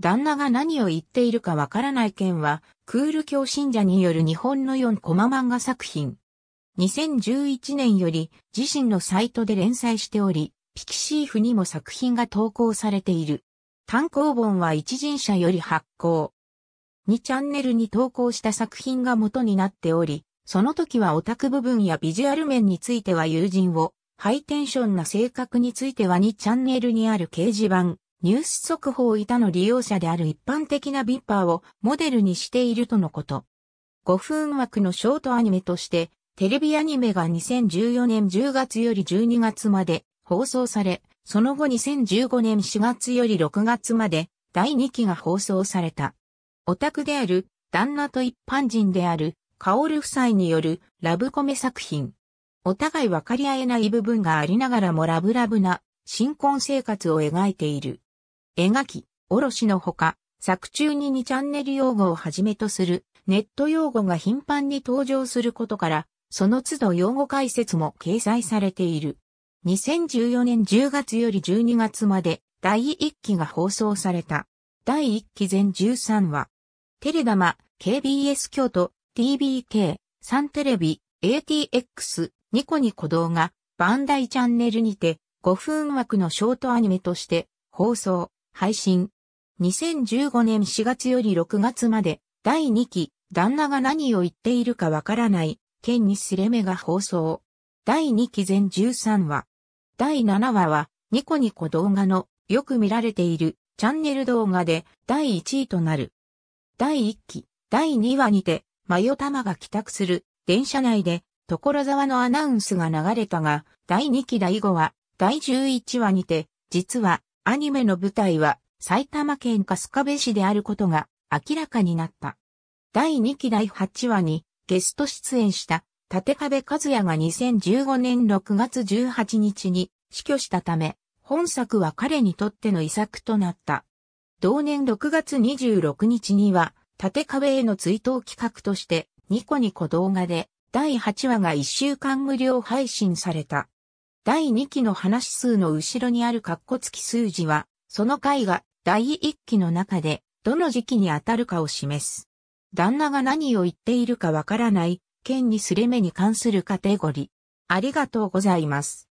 旦那が何を言っているかわからない件は、クール教信者による日本の4コマ漫画作品。2011年より自身のサイトで連載しており、ピキシーフにも作品が投稿されている。単行本は一人者より発行。2チャンネルに投稿した作品が元になっており、その時はオタク部分やビジュアル面については友人を、ハイテンションな性格については2チャンネルにある掲示板、ニュース速報板の利用者である一般的なビッパーをモデルにしているとのこと。5分枠のショートアニメとして、テレビアニメが2014年10月より12月まで放送され、その後2015年4月より6月まで第2期が放送された。オタクである旦那と一般人であるカオル夫妻によるラブコメ作品。お互い分かり合えない部分がありながらもラブラブな新婚生活を描いている。描き、卸のほか、作中に2チャンネル用語をはじめとするネット用語が頻繁に登場することから、その都度用語解説も掲載されている。2014年10月より12月まで第1期が放送された。第1期全13話。テレ玉、マ、KBS 京都、TBK、サンテレビ、ATX、ニコニコ動画、バンダイチャンネルにて5分枠のショートアニメとして放送。配信。2015年4月より6月まで、第2期、旦那が何を言っているかわからない、県にすれ目が放送。第2期全13話。第7話は、ニコニコ動画の、よく見られている、チャンネル動画で、第1位となる。第1期、第2話にて、マヨタマが帰宅する、電車内で、所沢のアナウンスが流れたが、第2期第5話、第11話にて、実は、アニメの舞台は埼玉県春日部市であることが明らかになった。第2期第8話にゲスト出演した立壁和也が2015年6月18日に死去したため、本作は彼にとっての遺作となった。同年6月26日には、立壁への追悼企画として、ニコニコ動画で、第8話が1週間無料配信された。第2期の話数の後ろにある括弧付き数字は、その回が第1期の中で、どの時期に当たるかを示す。旦那が何を言っているかわからない、件にすれ目に関するカテゴリー。ありがとうございます。